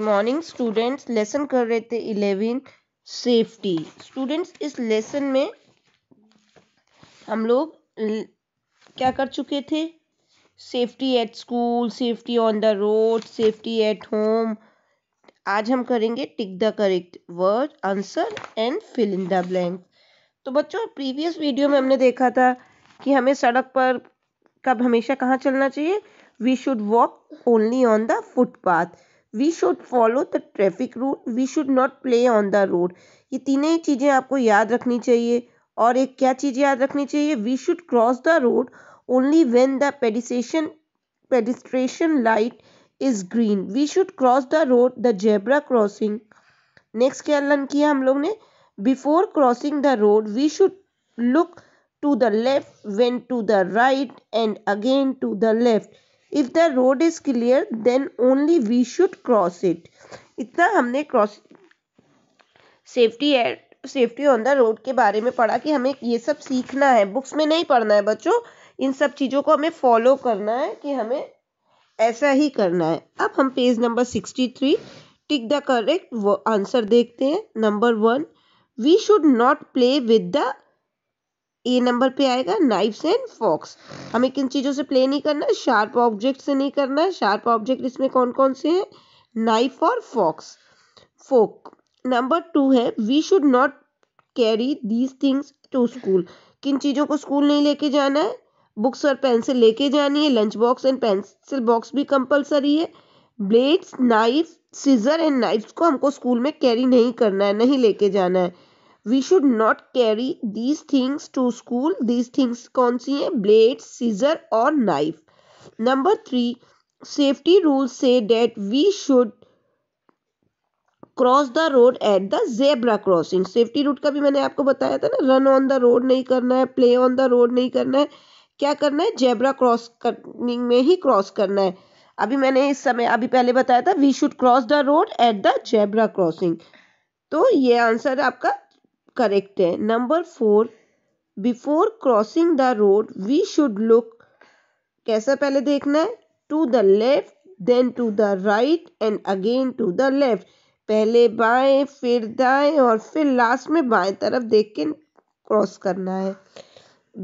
morning students lesson कर रहे थे इलेवन सेफ्टी स्टूडेंट्स इस लेसन में हम लोग क्या कर चुके थे safety at school safety on the road safety at home आज हम करेंगे tick the correct word answer and fill in the blank तो बच्चों प्रीवियस वीडियो में हमने देखा था कि हमें सड़क पर कब हमेशा कहाँ चलना चाहिए we should walk only on the footpath we should follow the traffic rule we should not play on the road ये तीन ही चीज़ें आपको याद रखनी चाहिए और एक क्या चीज़ याद रखनी चाहिए we should cross the road only when the pedestrian pedestrian light is green we should cross the road the zebra crossing next क्या लर्न किया हम लोग ने before crossing the road we should look to the left when to the right and again to the left if the road is clear then only we should cross it इतना हमने cross safety at safety on the road के बारे में पढ़ा कि हमें ये सब सीखना है बुक्स में नहीं पढ़ना है बच्चों इन सब चीज़ों को हमें फॉलो करना है कि हमें ऐसा ही करना है अब हम page number sixty three tick the correct answer देखते हैं number one we should not play with the a number पे आएगा नाइफ्स एंड फॉक्स हमें किन चीज़ों से प्ले नहीं करना शार्प ऑब्जेक्ट से नहीं करना है शार्प ऑब्जेक्ट इसमें कौन कौन से हैं नाइफ और फॉक्स फोक नंबर टू है we should not carry these things to school किन चीज़ों को स्कूल नहीं लेके जाना है बुक्स और पेंसिल लेके जानी है lunch box and pencil box भी कंपलसरी है blades knife scissor and knives को हमको स्कूल में कैरी नहीं करना है नहीं लेके जाना है we should not carry these things to school these things कौन सी हैं ब्लेड सीजर और knife number three safety rule से that we should cross the road at the zebra crossing safety rule का भी मैंने आपको बताया था ना रन ऑन द रोड नहीं करना है प्ले ऑन द रोड नहीं करना है क्या करना है जेबरा क्रॉस करनिंग में ही क्रॉस करना है अभी मैंने इस समय अभी पहले बताया था we should cross the road at the zebra crossing तो ये आंसर आपका करेक्ट है number four before crossing the road we should look कैसा पहले देखना है to the left then to the right and again to the left पहले बाएं फिर दाएं और फिर लास्ट में बाएं तरफ देख के क्रॉस करना है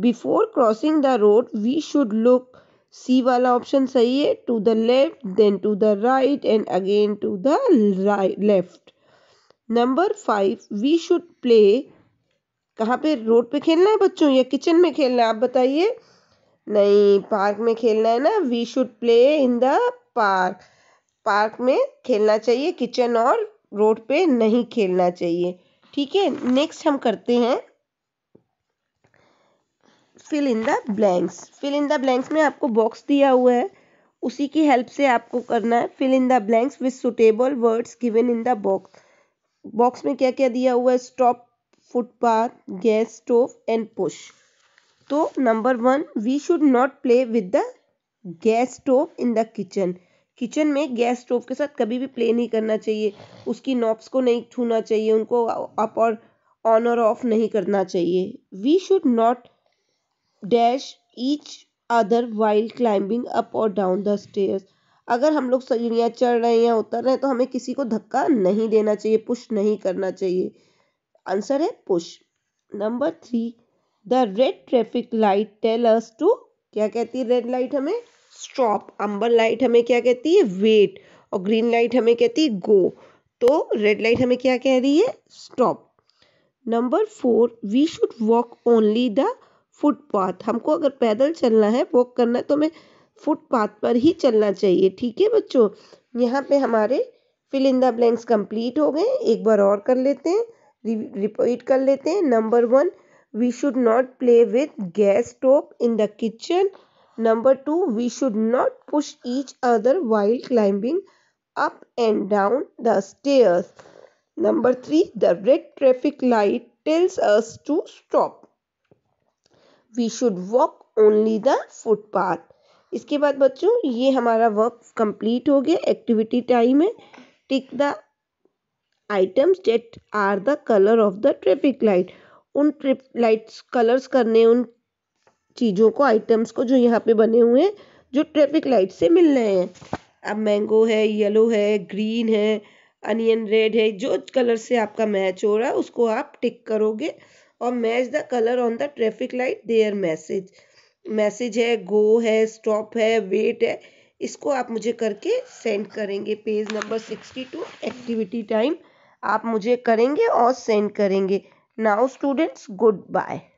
before crossing the road we should look C वाला ऑप्शन सही है to the left then to the right and again to the left number five we should play कहाँ पे रोड पे खेलना है बच्चों या किचन में खेलना है आप बताइए नहीं पार्क में खेलना है ना we should play in the park park में खेलना चाहिए किचन और रोड पे नहीं खेलना चाहिए ठीक है नेक्स्ट हम करते हैं fill in the blanks fill in the blanks में आपको बॉक्स दिया हुआ है उसी की हेल्प से आपको करना है fill in the blanks with suitable words given in the box box में क्या क्या दिया हुआ है stop footpath gas stove and push तो number one we should not play with the gas stove in the kitchen kitchen में gas stove के साथ कभी भी प्ले नहीं करना चाहिए उसकी नॉब्स को नहीं छूना चाहिए उनको अप और ऑन और ऑफ नहीं करना चाहिए we should not dash each other while climbing up और डाउन द स्टेयर्स अगर हम लोग सीढ़ियाँ चढ़ रहे हैं या उतर रहे हैं तो हमें किसी को धक्का नहीं देना चाहिए पुश नहीं करना चाहिए आंसर है push number three the red traffic light tell us to क्या कहती है रेड लाइट हमें स्टॉप अंबर लाइट हमें क्या कहती है वेट और ग्रीन लाइट हमें कहती है गो तो रेड लाइट हमें क्या कह रही है stop number four we should walk only the footpath हमको अगर पैदल चलना है वॉक करना है तो हमें फुटपाथ पर ही चलना चाहिए ठीक है बच्चों यहाँ पे हमारे फिलिंदा ब्लैंक्स कंप्लीट हो गए एक बार और कर लेते हैं रिपीट कर लेते हैं number one we should not play with gas stove in the kitchen number two we should not push each other while climbing up and down the stairs number three the red traffic light tells us to stop we should walk only the footpath इसके बाद बच्चों ये हमारा work complete हो गया activity time है tick the items that are the colour of the traffic light उन ट्रिप लाइट्स कलर्स करने उन चीज़ों को आइटम्स को जो यहाँ पे बने हुए हैं जो ट्रैफिक लाइट से मिल रहे हैं अब मैंगो है येलो है ग्रीन है अनियन रेड है जो कलर से आपका मैच हो रहा है उसको आप टिक करोगे और match the colour on the traffic light their message message है गो है स्टॉप है वेट है इसको आप मुझे करके सेंड करेंगे page number sixty two activity time आप मुझे करेंगे और सेंड करेंगे नाउ स्टूडेंट्स गुड बाय